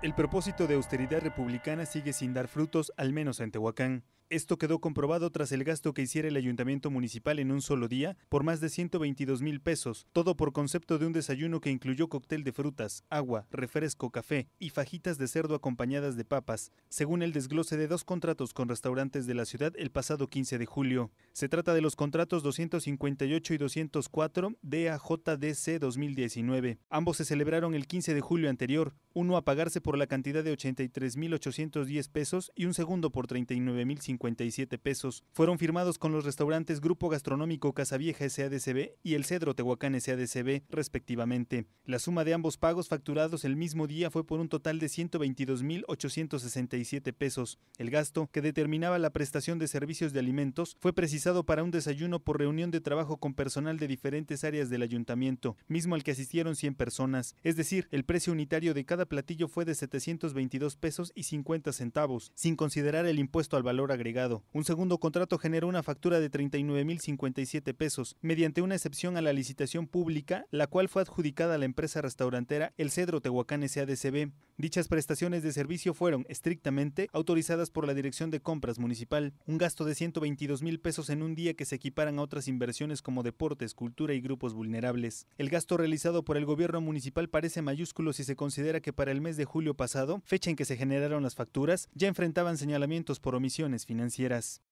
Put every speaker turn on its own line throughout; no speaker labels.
El propósito de austeridad republicana sigue sin dar frutos, al menos en Tehuacán. Esto quedó comprobado tras el gasto que hiciera el ayuntamiento municipal en un solo día por más de 122 mil pesos, todo por concepto de un desayuno que incluyó cóctel de frutas, agua, refresco, café y fajitas de cerdo acompañadas de papas, según el desglose de dos contratos con restaurantes de la ciudad el pasado 15 de julio. Se trata de los contratos 258 y 204 AJDC 2019. Ambos se celebraron el 15 de julio anterior, uno a pagarse por la cantidad de 83.810 pesos y un segundo por 39.050. 57 pesos. Fueron firmados con los restaurantes Grupo Gastronómico Casavieja SADCB y El Cedro Tehuacán SADCB, respectivamente. La suma de ambos pagos facturados el mismo día fue por un total de 122.867 pesos. El gasto, que determinaba la prestación de servicios de alimentos, fue precisado para un desayuno por reunión de trabajo con personal de diferentes áreas del ayuntamiento, mismo al que asistieron 100 personas. Es decir, el precio unitario de cada platillo fue de 722 pesos y 50 centavos, sin considerar el impuesto al valor agregado un segundo contrato generó una factura de 39.057 pesos mediante una excepción a la licitación pública, la cual fue adjudicada a la empresa restaurantera El Cedro Tehuacán SADCB. Dichas prestaciones de servicio fueron estrictamente autorizadas por la Dirección de Compras Municipal. Un gasto de 122.000 pesos en un día que se equiparan a otras inversiones como deportes, cultura y grupos vulnerables. El gasto realizado por el gobierno municipal parece mayúsculo si se considera que para el mes de julio pasado, fecha en que se generaron las facturas, ya enfrentaban señalamientos por omisiones financieras financieras.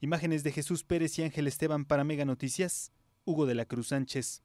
Imágenes de Jesús Pérez y Ángel Esteban para Mega Noticias, Hugo de la Cruz Sánchez.